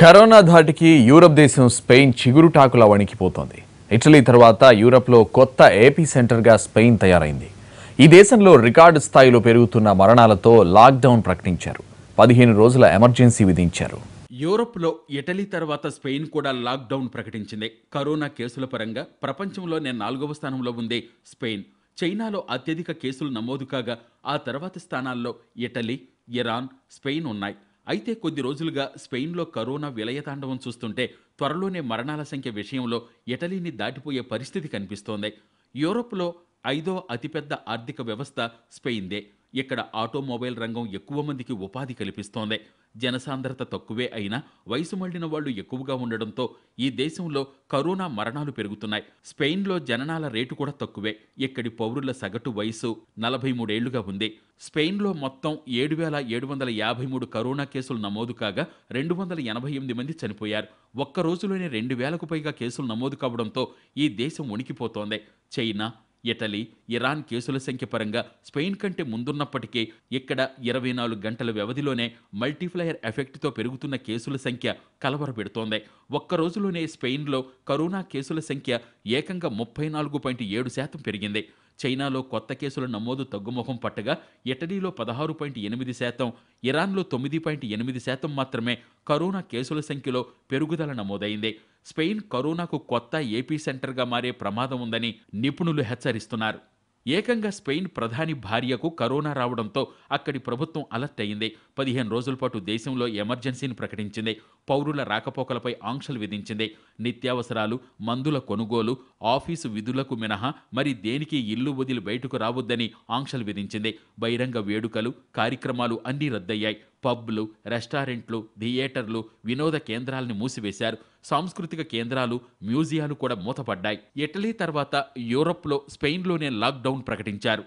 corona ధాటికి Europe దేశం Spain చిగురు టాకుల వణికిపోతోంది ఇటలీ తర్వాత యూరప్లో కొత్త ఏపీ సెంటర్గా స్పెయిన్ తయారైంది ఈ దేశంలో రికార్డు స్థాయిలో పెరుగుతున్న మరణాలతో లాక్డౌన్ ప్రకటించారు పదిహేను రోజుల ఎమర్జెన్సీ విధించారు యూరోప్లో ఇటలీ తర్వాత స్పెయిన్ కూడా లాక్డౌన్ ప్రకటించింది కరోనా కేసుల పరంగా ప్రపంచంలోనే నాలుగవ స్థానంలో ఉంది స్పెయిన్ చైనాలో అత్యధిక కేసులు నమోదు కాగా ఆ తర్వాత స్థానాల్లో ఇటలీ ఇరాన్ స్పెయిన్ ఉన్నాయి అయితే కొద్ది రోజులుగా స్పెయిన్లో కరోనా విలయతాండవం చూస్తుంటే త్వరలోనే మరణాల సంఖ్య విషయంలో ఇటలీని దాటిపోయే పరిస్థితి కనిపిస్తోంది యూరోప్లో ఐదో అతిపెద్ద ఆర్థిక వ్యవస్థ స్పెయిన్దే ఇక్కడ ఆటోమొబైల్ రంగం ఎక్కువ మందికి ఉపాధి కల్పిస్తోంది జనసాంద్రత తక్కువే అయినా వయసు మళ్లిన వాళ్లు ఎక్కువగా ఉండడంతో ఈ దేశంలో కరోనా మరణాలు పెరుగుతున్నాయి స్పెయిన్లో జననాల రేటు కూడా తక్కువే ఇక్కడి పౌరుల సగటు వయసు నలభై మూడేళ్లుగా ఉంది స్పెయిన్లో మొత్తం ఏడు వేల ఏడు వందల యాభై మూడు కరోనా కేసులు నమోదు కాగా రెండు వందల ఎనభై ఎనిమిది మంది చనిపోయారు ఒక్క రోజులోనే రెండు వేలకు పైగా కేసులు నమోదు కావడంతో ఈ దేశం ఉణికిపోతోంది చైనా ఇటలీ ఇరాన్ కేసుల సంఖ్య పరంగా స్పెయిన్ కంటే ముందున్నప్పటికీ ఇక్కడ ఇరవై నాలుగు గంటల వ్యవధిలోనే మల్టీఫ్లయర్ ఎఫెక్ట్తో పెరుగుతున్న కేసుల సంఖ్య కలవరపెడుతోంది ఒక్క రోజులోనే స్పెయిన్లో కరోనా కేసుల సంఖ్య ఏకంగా ముప్పై నాలుగు పాయింట్ ఏడు శాతం పెరిగింది చైనాలో కొత్త కేసుల నమోదు తగ్గుముఖం పట్టగా ఇటలీలో పదహారు పాయింట్ ఎనిమిది శాతం ఇరాన్లో తొమ్మిది పాయింట్ ఎనిమిది శాతం మాత్రమే కరోనా కేసుల సంఖ్యలో పెరుగుదల నమోదైంది స్పెయిన్ కరోనాకు కొత్త ఏపీ సెంటర్గా మారే ప్రమాదం ఉందని నిపుణులు హెచ్చరిస్తున్నారు ఏకంగా స్పెయిన్ ప్రధాని భార్యకు కరోనా రావడంతో అక్కడి ప్రభుత్వం అలర్ట్ అయింది పదిహేను రోజుల పాటు దేశంలో ఎమర్జెన్సీని ప్రకటించింది పౌరుల రాకపోకలపై ఆంక్షలు విధించింది నిత్యావసరాలు మందుల కొనుగోలు ఆఫీసు విధులకు మినహా మరి దేనికి ఇల్లు వదిలి బయటకు రావద్దని ఆంక్షలు విధించింది బహిరంగ వేడుకలు కార్యక్రమాలు అన్నీ రద్దయ్యాయి పబ్లు రెస్టారెంట్లు థియేటర్లు వినోద కేంద్రాలని మూసివేశారు సాంస్కృతిక కేంద్రాలు మ్యూజియాలు కూడా మూతపడ్డాయి ఇటలీ తర్వాత యూరప్లో స్పెయిన్లోనే లాక్డౌన్ ప్రకటించారు